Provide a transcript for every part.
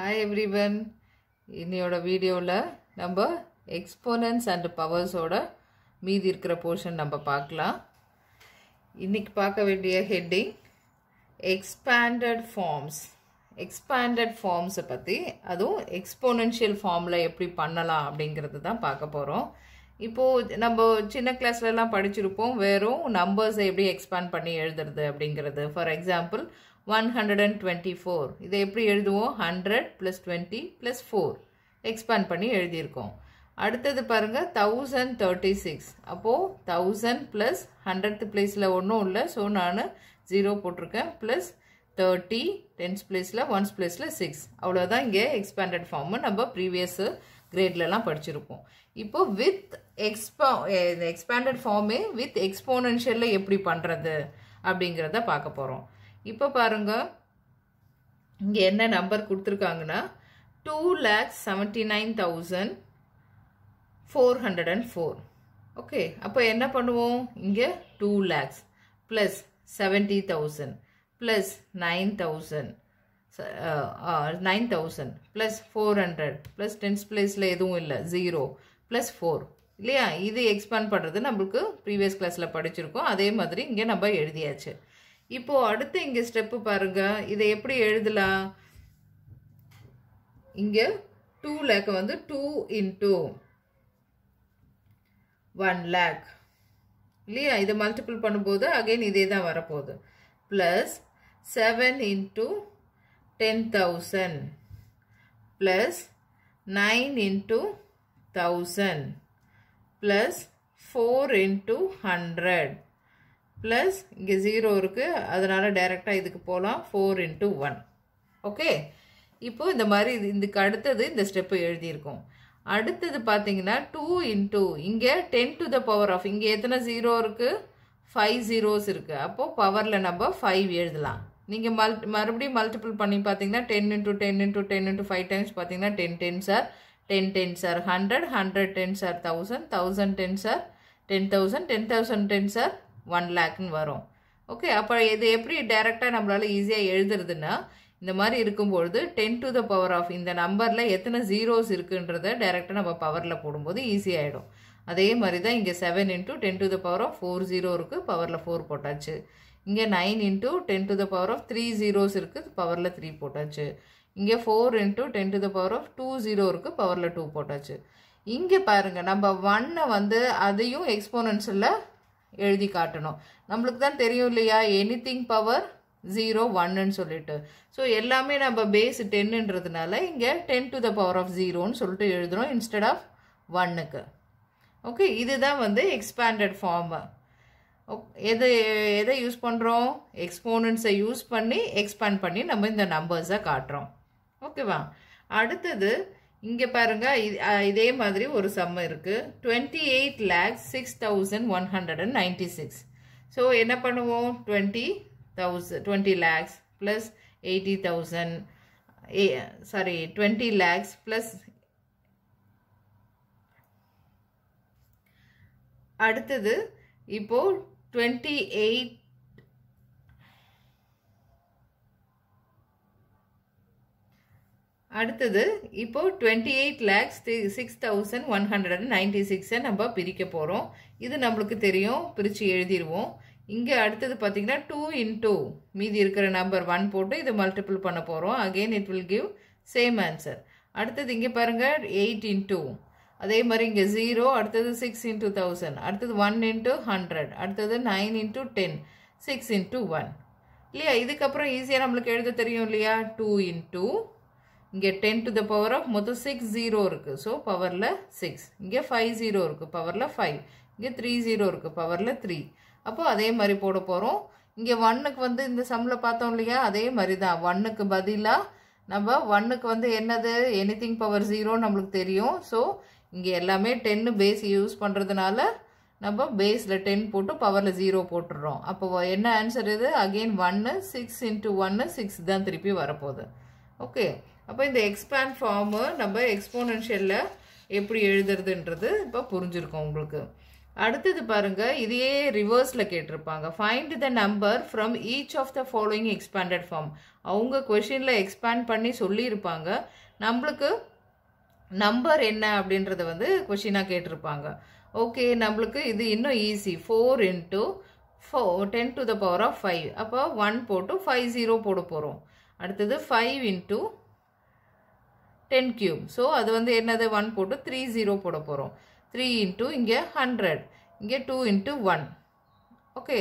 hi everyone இன்னையோட வீடியோவில் நம்ம எக்ஸ்போனன்ஸ் அண்ட் பவர்ஸோட மீதி இருக்கிற போர்ஷன் நம்ம பார்க்கலாம் இன்றைக்கி பார்க்க வேண்டிய ஹெட்டிங் எக்ஸ்பேண்டட் ஃபார்ம்ஸ் எக்ஸ்பேண்டட் ஃபார்ம்ஸை பற்றி அதுவும் எக்ஸ்போனன்ஷியல் ஃபார்மில் எப்படி பண்ணலாம் அப்படிங்கிறது தான் பார்க்க போகிறோம் இப்போது நம்ம சின்ன கிளாஸ்லலாம் படிச்சிருப்போம் வெறும் நம்பர்ஸை எப்படி எக்ஸ்பேண்ட் பண்ணி எழுதுறது அப்படிங்கிறது for example one hundred and twenty four இதை எப்படி எழுதுவோம் hundred plus twenty plus four expand பண்ணி எழுதியிருக்கோம் அடுத்தது பாருங்கள் தௌசண்ட் தேர்ட்டி சிக்ஸ் அப்போது தௌசண்ட் ப்ளஸ் ஹண்ட்ரட் பிளேஸில் ஒன்றும் இல்லை ஸோ நான் ஜீரோ போட்டிருக்கேன் ப்ளஸ் தேர்ட்டி டென்ஸ் பிளேஸில் ஒன்ஸ் பிளேஸில் சிக்ஸ் அவ்வளோதான் இங்கே எக்ஸ்பேண்டட் ஃபார்மு நம்ம ப்ரீவியஸ் கிரேட்லலாம் படிச்சிருப்போம் இப்போ வித் எக்ஸ்பா எக்ஸ்பேண்டட் ஃபார்மே வித் எக்ஸ்போனன்ஷியலில் எப்படி பண்ணுறது அப்படிங்கிறத பார்க்க போகிறோம் இப்போ பாருங்க இங்கே என்ன நம்பர் கொடுத்துருக்காங்கன்னா two lakhs seventy nine thousand four hundred and four okay அப்போ என்ன பண்ணுவோம் இங்கே two lakhs plus seventy thousand plus nine thousand nine thousand plus four hundred plus tens ப்ளேஸில் எதுவும் இல்லை ஜீரோ ப்ளஸ் ஃபோர் இல்லையா இது எக்ஸ்பேண்ட் பண்ணுறது நம்மளுக்கு ப்ரீவியஸ் கிளாஸில் படிச்சிருக்கோம் அதே மாதிரி இங்கே நம்ம எழுதியாச்சு இப்போது அடுத்து இங்கே ஸ்டெப்பு பாருங்கள் இதை எப்படி எழுதலாம் இங்கே டூ லேக் வந்து டூ இன்டூ ஒன் லேக் இல்லையா இதை மல்டிபிள் பண்ணும்போது அகெயின் இதே தான் வரப்போகுது plus seven into ten thousand plus nine into thousand plus four into hundred plus இங்கே ஜீரோ இருக்குது அதனால் டைரெக்டாக இதுக்கு போகலாம் ஃபோர் இன்ட்டு ஒன் ஓகே இப்போது இந்த மாதிரி இது இதுக்கு அடுத்தது இந்த ஸ்டெப்பு எழுதியிருக்கோம் அடுத்தது பார்த்தீங்கன்னா டூ இன்ட்டு இங்கே ten to the power of இங்கே எத்தனை ஜீரோ இருக்குது ஃபைவ் ஜீரோஸ் இருக்குது அப்போது பவரில் நம்ம ஃபைவ் எழுதலாம் நீங்கள் மல் மறுபடியும் மல்டிபிள் பண்ணி பார்த்தீங்கன்னா ten into ten into ten into five times பார்த்தீங்கன்னா ten ten are ten ten are hundred hundred ten are thousand thousand ten are ten thousand ten thousand ten are one லேக்குன்னு வரும் okay அப்போ இது எப்படி டைரெக்டாக நம்மளால் ஈஸியாக எழுதுறதுன்னா இந்த மாதிரி இருக்கும்பொழுது ten to the power of இந்த நம்பரில் எத்தனை ஜீரோஸ் இருக்குன்றத டைரெக்டாக நம்ம பவரில் போடும்போது ஈஸியாகிடும் அதே மாதிரி தான் இங்கே seven into ten to the power of four zero இருக்குது பவரில் ஃபோர் போட்டாச்சு இங்கே nine into ten to the power of three zeros இருக்குது பவரில் த்ரீ போட்டாச்சு இங்கே four into ten to the power of two zero இருக்குது பவரில் டூ போட்டாச்சு இங்கே பாருங்கள் நம்ம ஒன்னை வந்து அதையும் எக்ஸ்போனன்ஸில் எழுதி காட்டணும் நம்மளுக்கு தான் தெரியும் இல்லையா எனி திங் பவர் ஜீரோ ஒன்னு சொல்லிட்டு ஸோ எல்லாமே நம்ம பேஸ் டென்னுன்றதுனால இங்கே ten to the power of ஜீரோன்னு சொல்லிட்டு எழுதுகிறோம் இன்ஸ்டெட் ஆஃப் ஒன்னுக்கு ஓகே இதுதான் வந்து எக்ஸ்பேண்டட் ஃபார்மு எது எதை யூஸ் பண்ணுறோம் எக்ஸ்போனன்ஸை யூஸ் பண்ணி எக்ஸ்பேண்ட் பண்ணி நம்ம இந்த நம்பர்ஸை காட்டுறோம் ஓகேவா அடுத்தது இங்கே பாருங்கள் இதே மாதிரி ஒரு சம்மு இருக்குது twenty eight lakhs six thousand one hundred and ninety six so என்ன பண்ணுவோம் twenty thousand twenty lakhs plus eighty thousand ah sorry twenty lakhs plus அடுத்தது இப்போது டுவெண்ட்டி எயிட் அடுத்தது இப்போது twenty eight lakhs three six thousand one hundred and ninety சிக்ஸை நம்ம பிரிக்க போகிறோம் இது நம்மளுக்கு தெரியும் பிரித்து எழுதிடுவோம் இங்கே அடுத்தது பார்த்தீங்கன்னா டூ இன் டூ மீதி இருக்கிற நம்பர் ஒன் போட்டு இதை மல்டிபிள் பண்ண போகிறோம் again it will give same answer அடுத்தது இங்கே பாருங்கள் எயிட் இன்டூ அதே மாதிரி இங்கே ஜீரோ அடுத்தது சிக்ஸ் இன்டூ தௌசண்ட் அடுத்தது ஒன் இன்ட்டு ஹண்ட்ரட் அடுத்தது nine into ten six into one இல்லையா இதுக்கப்புறம் ஈஸியாக நம்மளுக்கு எழுத தெரியும் இல்லையா டூ இன்டூ இங்கே ten to the power of மொத்தம் சிக்ஸ் ஜீரோ இருக்குது ஸோ பவரில் சிக்ஸ் இங்கே ஃபைவ் ஜீரோ இருக்குது பவரில் ஃபைவ் இங்கே த்ரீ ஜீரோ இருக்குது பவரில் த்ரீ அப்போ அதே மாதிரி போட போகிறோம் இங்கே ஒன்னுக்கு வந்து இந்த சம்மில் பார்த்தோம் இல்லையா அதே மாதிரி தான் ஒன்னுக்கு பதிலாக நம்ம ஒன்னுக்கு வந்து என்னது எனிதிங் பவர் 0 நம்மளுக்கு தெரியும் ஸோ இங்கே எல்லாமே டென்னு பேஸ் யூஸ் பண்ணுறதுனால நம்ம பேஸில் டென் போட்டு பவரில் ஜீரோ போட்டுடுறோம் அப்போ என்ன ஆன்சர் இது again ஒன்று சிக்ஸ் into 1 சிக்ஸ் தான் திருப்பி வரப்போகுது ஓகே அப்போ இந்த எக்ஸ்பேண்ட் ஃபார்மு நம்ம எக்ஸ்போனன்ஷியலில் எப்படி எழுதுறதுன்றது இப்போ புரிஞ்சிருக்கோம் உங்களுக்கு அடுத்தது பாருங்கள் இதையே ரிவர்ஸில் கேட்டிருப்பாங்க find the number from each of the following expanded form அவங்க கொஷினில் எக்ஸ்பேண்ட் பண்ணி சொல்லியிருப்பாங்க நம்மளுக்கு நம்பர் என்ன அப்படின்றத வந்து கொஷினாக கேட்டிருப்பாங்க ஓகே நம்மளுக்கு இது இன்னும் easy five into four ten to the power of five அப்போ ஒன் போட்டு ஃபைவ் ஜீரோ போட போகிறோம் அடுத்தது five into ten cube so அது வந்து என்னது ஒன் போட்டு த்ரீ ஜீரோ போட போகிறோம் த்ரீ இன்ட்டு இங்கே ஹண்ட்ரட் இங்கே டூ இன்ட்டு ஒன் ஓகே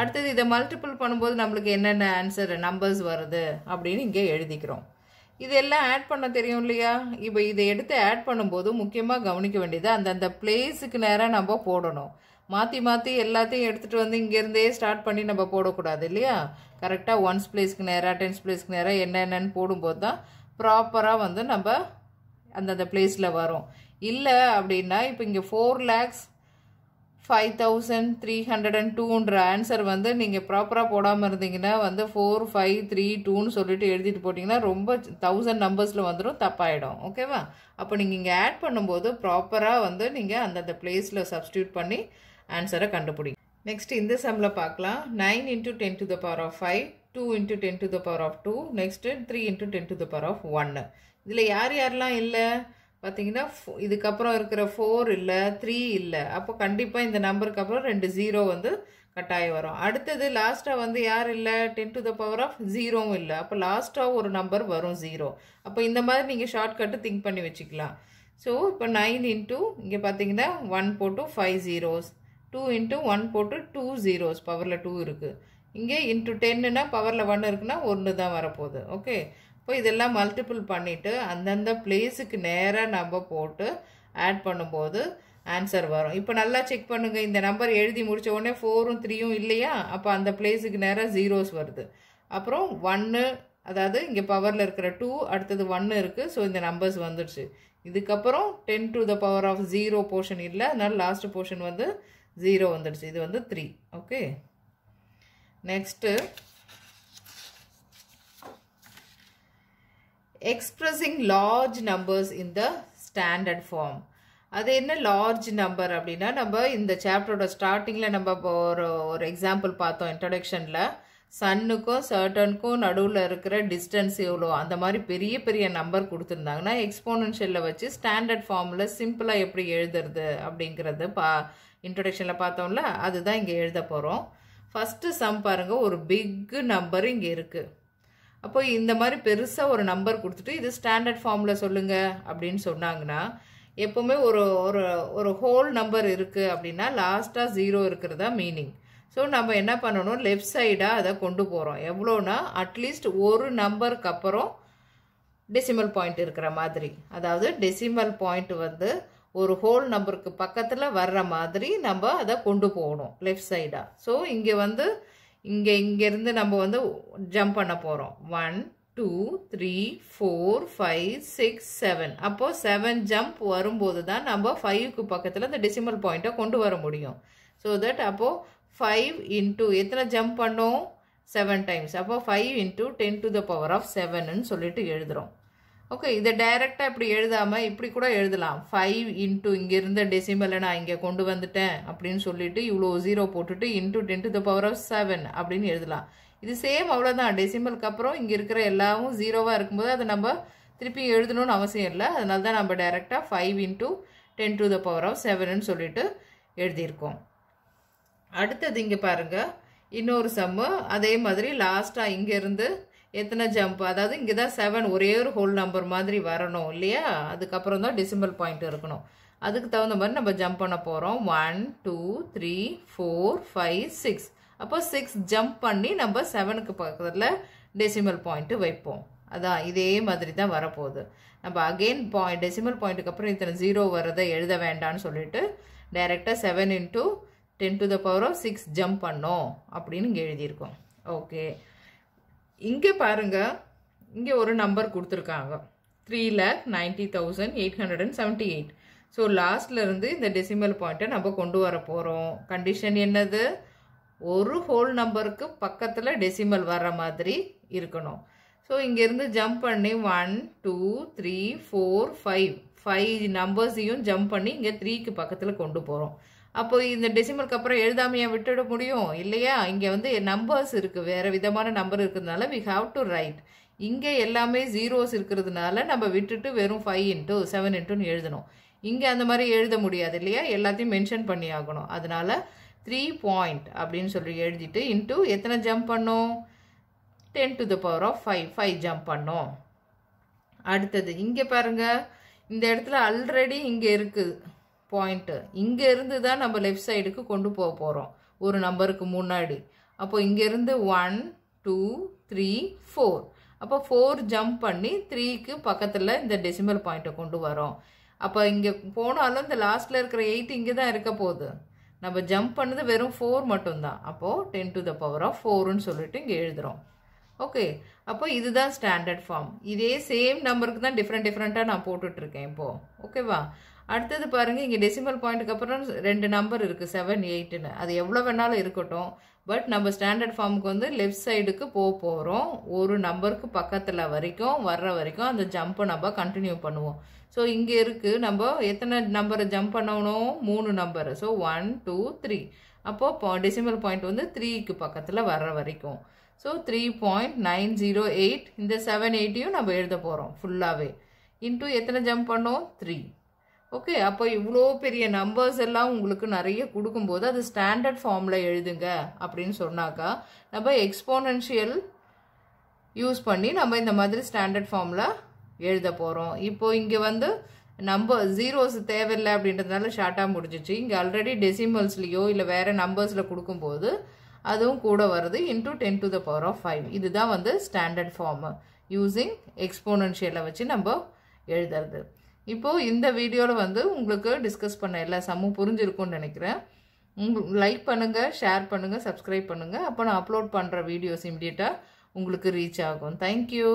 அடுத்தது இதை மல்டிபிள் பண்ணும்போது நம்மளுக்கு என்னென்ன ஆன்சர் நம்பர்ஸ் வருது அப்படின்னு இங்கே எழுதிக்கிறோம் இதெல்லாம் ஆட் பண்ண தெரியும் இல்லையா இப்போ இதை எடுத்து ஆட் பண்ணும்போது முக்கியமாக கவனிக்க வேண்டியது அந்தந்த பிளேஸுக்கு நேராக நம்ம போடணும் மாற்றி மாற்றி எல்லாத்தையும் எடுத்துகிட்டு வந்து இங்கேருந்தே ஸ்டார்ட் பண்ணி நம்ம போடக்கூடாது இல்லையா கரெக்டாக ஒன்ஸ் பிளேஸ்க்கு நேராக டென்ஸ் பிளேஸ்க்கு நேராக என்னென்னு போடும்போது தான் ப்ராப்பராக வந்து நம்ம அந்தந்த பிளேஸில் வரும் இல்லை அப்படின்னா இப்போ இங்கே four lakhs five thousand three hundred and டூன்ற ஆன்சர் வந்து நீங்கள் ப்ராப்பராக போடாமல் இருந்தீங்கன்னா வந்து ஃபோர் ஃபைவ் த்ரீ டூன்னு சொல்லிட்டு எழுதிட்டு போட்டிங்கன்னா ரொம்ப தௌசண்ட் நம்பர்ஸில் வந்துடும் தப்பாயிடும் ஓகேவா அப்போ நீங்கள் இங்கே ஆட் பண்ணும்போது ப்ராப்பராக வந்து நீங்கள் அந்தந்த பிளேஸில் சப்ஸ்டியூட் பண்ணி ஆன்சரை கண்டுபிடிங்க நெக்ஸ்ட் இந்த சம்மில் பார்க்கலாம் nine into ten to the power of five two into ten to the power of two next three into ten to the power of ஒன்று இதில் யார் யாரெலாம் இல்லை பார்த்தீங்கன்னா இதுக்கப்புறம் இருக்கிற ஃபோர் இல்லை த்ரீ இல்லை அப்போ கண்டிப்பாக இந்த நம்பருக்கு அப்புறம் ரெண்டு ஜீரோ வந்து கட்டாயி வரும் அடுத்தது லாஸ்ட்டாக வந்து யார் இல்லை ten to the power of ஜீரோவும் இல்லை அப்போ லாஸ்ட்டாக ஒரு நம்பர் வரும் ஜீரோ அப்போ இந்த மாதிரி நீங்கள் ஷார்ட்கட்டு திங்க் பண்ணி வச்சுக்கலாம் ஸோ இப்போ நைன் இன்ட்டு இங்கே பார்த்தீங்கன்னா ஒன் போட்டு five zeros two into one போட்டு டூ ஜீரோஸ் பவரில் டூ இருக்குது இங்கே இன்ட்டு டென்னுனா பவரில் ஒன்று இருக்குன்னா ஒன்று தான் வரப்போகுது ஓகே இப்போ இதெல்லாம் மல்டிபிள் பண்ணிவிட்டு அந்தந்த பிளேஸுக்கு நேராக நம்ம போட்டு ஆட் பண்ணும்போது ஆன்சர் வரும் இப்போ நல்லா செக் பண்ணுங்கள் இந்த நம்பர் எழுதி முடித்த உடனே ஃபோரும் த்ரீயும் இல்லையா அப்போ அந்த பிளேஸுக்கு நேராக ஜீரோஸ் வருது அப்புறம் ஒன்று அதாவது இங்கே பவரில் இருக்கிற டூ அடுத்தது ஒன்று இருக்குது ஸோ இந்த நம்பர்ஸ் வந்துடுச்சு இதுக்கப்புறம் ten to the power of zero portion இல்லை அதனால் லாஸ்ட் போர்ஷன் வந்து ஜீரோ வந்துடுச்சு இது வந்து three okay next expressing large numbers in the standard form அது என்ன லார்ஜ் நம்பர் அப்படின்னா நம்ம இந்த சாப்டரோட ஸ்டார்டிங்கில் நம்ம ஒரு ஒரு எக்ஸாம்பிள் பார்த்தோம் இன்ட்ரடக்ஷனில் சன்னுக்கும் சர்டனுக்கும் நடுவில் இருக்கிற டிஸ்டன்ஸ் எவ்வளோ அந்த மாதிரி பெரிய பெரிய நம்பர் கொடுத்துருந்தாங்கன்னா எக்ஸ்போனன்ஷியலில் வச்சு ஸ்டாண்டர்ட் ஃபார்மில் சிம்பிளாக எப்படி எழுதுறது அப்படிங்கிறது பா இன்ட்ரடக்ஷனில் பார்த்தோம்ல அதுதான் இங்கே எழுத போகிறோம் ஃபஸ்ட்டு சம் பாருங்கள் ஒரு பிக்கு நம்பர் இங்கே இருக்குது அப்போ இந்த மாதிரி பெருசாக ஒரு நம்பர் கொடுத்துட்டு இது ஸ்டாண்டர்ட் ஃபார்மில் சொல்லுங்கள் அப்படின்னு சொன்னாங்கன்னா எப்போவுமே ஒரு ஒரு ஒரு ஹோல் நம்பர் இருக்குது அப்படின்னா லாஸ்ட்டாக ஜீரோ இருக்கிறதா மீனிங் ஸோ நம்ம என்ன பண்ணணும் லெஃப்ட் சைடாக அதை கொண்டு போகிறோம் எவ்வளோனா அட்லீஸ்ட் ஒரு நம்பருக்கு அப்புறம் டெசிமல் பாயிண்ட் இருக்கிற மாதிரி அதாவது டெசிமல் பாயிண்ட் வந்து ஒரு ஹோல் நம்பருக்கு பக்கத்தில் வர்ற மாதிரி நம்ம அதை கொண்டு போகணும் லெஃப்ட் சைடாக ஸோ இங்கே வந்து இங்கே இங்கேருந்து நம்ம வந்து ஜம்ப் பண்ண போகிறோம் one two three four five six seven அப்போது செவன் ஜம்ப் வரும்போது தான் நம்ம ஃபைவ்க்கு பக்கத்தில் அந்த டெசிமல் பாயிண்ட்டை கொண்டு வர முடியும் ஸோ தட் அப்போது ஃபைவ் இன்ட்டு எத்தனை ஜம்ப் பண்ணோம் செவன் டைம்ஸ் அப்போது five into ten to the power of செவனுன்னு சொல்லிட்டு எழுதுகிறோம் ஓகே இதை டைரெக்டாக இப்படி எழுதாமல் இப்படி கூட எழுதலாம் ஃபைவ் இன்ட்டு இங்கே இருந்த டெசிமலை நான் இங்கே கொண்டு வந்துட்டேன் அப்படின்னு சொல்லிட்டு இவ்வளோ ஜீரோ போட்டுட்டு into ten to the power of seven அப்படின்னு எழுதலாம் இது சேம் அவ்வளோதான் டெசிமலுக்கு அப்புறம் இங்கே இருக்கிற எல்லாவும் ஜீரோவாக இருக்கும்போது அதை நம்ம திருப்பி எழுதணும்னு அவசியம் இல்லை அதனால தான் நம்ம டைரெக்டாக five into ten to the power of செவனுன்னு சொல்லிட்டு எழுதியிருக்கோம் அடுத்தது இங்கே பாருங்கள் இன்னொரு சம்மு அதே மாதிரி லாஸ்ட்டாக இங்கேருந்து எத்தனை ஜம்ப் அதாவது இங்கே தான் செவன் ஒரே ஒரு ஹோல் நம்பர் மாதிரி வரணும் இல்லையா அதுக்கப்புறம் தான் டிசிம்பிள் பாயிண்ட் இருக்கணும் அதுக்கு தகுந்த மாதிரி நம்ம ஜம்ப் பண்ண போகிறோம் one two three four five six அப்போ சிக்ஸ் ஜம்ப் பண்ணி நம்ம செவனுக்கு பக்கத்தில் டெசிமல் பாயிண்ட்டு வைப்போம் அதான் இதே மாதிரி தான் வரப்போகுது நம்ம அகெயின் பாயிண்ட் டெசிமல் பாயிண்ட்டுக்கு அப்புறம் இத்தனை ஜீரோ வரதை எழுத வேண்டாம்னு சொல்லிட்டு டைரெக்டாக seven into ten to the power of six jump பண்ணோம் அப்படின்னு இங்கே எழுதியிருக்கோம் ஓகே இங்கே பாருங்கள் இங்கே ஒரு நம்பர் கொடுத்துருக்காங்க three lakh ninety thousand eight hundred and seventy eight so லாஸ்ட்லேருந்து இந்த டெசிமல் பாயிண்ட்டை நம்ம கொண்டு வர போகிறோம் கண்டிஷன் என்னது ஒரு ஹோல் நம்பருக்கு பக்கத்தில் டெசிமல் வர்ற மாதிரி இருக்கணும் ஸோ இங்கேருந்து ஜம்ப் பண்ணி one two three four five five நம்பர்ஸையும் ஜம்ப் பண்ணி இங்கே த்ரீக்கு பக்கத்தில் கொண்டு போகிறோம் அப்போ இந்த டெசிமலுக்கு அப்புறம் எழுதாமையா விட்டுட முடியும் இல்லையா இங்கே வந்து நம்பர்ஸ் இருக்குது வேறு விதமான நம்பர் இருக்கிறதுனால வி ஹாவ் டு ரைட் இங்கே எல்லாமே ஜீரோஸ் இருக்கிறதுனால நம்ம விட்டுட்டு வெறும் ஃபைவ் இன்ட்டு செவன் இன்ட்டுன்னு எழுதணும் இங்கே அந்த மாதிரி எழுத முடியாது இல்லையா எல்லாத்தையும் மென்ஷன் பண்ணி ஆகணும் அதனால த்ரீ பாயிண்ட் அப்படின்னு சொல்லி எழுதிட்டு இன்ட்டு எத்தனை ஜம்ப் பண்ணும் ten to the power of five five jump பண்ணும் அடுத்தது இங்கே பாருங்க இந்த இடத்துல ஆல்ரெடி இங்கே இருக்குது பாயிண்ட்டு இங்கேருந்து தான் நம்ம லெஃப்ட் சைடுக்கு கொண்டு போக போகிறோம் ஒரு நம்பருக்கு முன்னாடி அப்போ இங்கேருந்து ஒன் டூ த்ரீ ஃபோர் அப்போ ஃபோர் ஜம்ப் பண்ணி த்ரீக்கு பக்கத்தில் இந்த டெசிமல் பாயிண்ட்டை கொண்டு வரோம் அப்போ இங்கே போனாலும் இந்த லாஸ்ட்டில் இருக்கிற எயிட் இங்கே தான் இருக்க போகுது நம்ம ஜம்ப் பண்ணது வெறும் ஃபோர் மட்டும்தான் அப்போது ten to the power of ஃபோருன்னு சொல்லிட்டு இங்கே எழுதுகிறோம் ஓகே அப்போ இதுதான் ஸ்டாண்டர்ட் ஃபார்ம் இதே சேம் நம்பருக்கு தான் டிஃப்ரெண்ட் டிஃப்ரெண்ட்டாக நான் போட்டுட்ருக்கேன் இப்போது ஓகேவா அடுத்தது பாருங்க இங்கே டெசிமல் பாயிண்ட்டுக்கு அப்புறம் ரெண்டு நம்பர் இருக்குது செவன் எயிட்டுன்னு அது எவ்வளோ வேணாலும் இருக்கட்டும் பட் நம்ம ஸ்டாண்டர்ட் ஃபார்முக்கு வந்து லெஃப்ட் சைடுக்கு போக போகிறோம் ஒரு நம்பருக்கு பக்கத்தில் வரைக்கும் வர்ற வரைக்கும் அந்த ஜம்ப்பை நம்ம கண்டினியூ பண்ணுவோம் ஸோ இங்கே இருக்குது நம்ம எத்தனை நம்பரை ஜம்ப் பண்ணணும் மூணு number so one two three அப்போது டெசிமல் பாயிண்ட் வந்து த்ரீக்கு பக்கத்தில் வர்ற வரைக்கும் so three point nine zero eight இந்த செவன் எயிட்டையும் நம்ம எழுத போகிறோம் ஃபுல்லாகவே இன்டூ எத்தனை ஜம்ப் பண்ணோம் த்ரீ ஓகே அப்போ இவ்வளோ பெரிய நம்பர்ஸ் எல்லாம் உங்களுக்கு நிறைய கொடுக்கும்போது அது ஸ்டாண்டர்ட் ஃபார்மில் எழுதுங்க அப்படின்னு சொன்னாக்கா நம்ம எக்ஸ்போனன்ஷியல் யூஸ் பண்ணி நம்ம இந்த மாதிரி ஸ்டாண்டர்ட் ஃபார்மில் எழுத போகிறோம் இப்போது இங்கே வந்து நம்பர் ஜீரோஸ் தேவையில்லை அப்படின்றதுனால ஷார்ட்டாக முடிஞ்சிச்சு இங்கே ஆல்ரெடி டெசிமல்ஸ்லேயோ இல்லை வேறு நம்பர்ஸில் கொடுக்கும்போது அதுவும் கூட வருது into ten to the power of five இதுதான் வந்து ஸ்டாண்டர்ட் ஃபார்மு யூஸிங் எக்ஸ்போனன்ஷியலை வச்சு நம்ம எழுதுறது இப்போது இந்த வீடியோவில் வந்து உங்களுக்கு டிஸ்கஸ் பண்ண எல்லா சமும் புரிஞ்சிருக்கும்னு நினைக்கிறேன் உங்களுக்கு லைக் பண்ணுங்கள் ஷேர் பண்ணுங்கள் சப்ஸ்கிரைப் பண்ணுங்கள் அப்போ நான் அப்லோட் பண்ணுற வீடியோஸ் இம்மிடியட்டாக உங்களுக்கு ரீச் ஆகும் தேங்க்யூ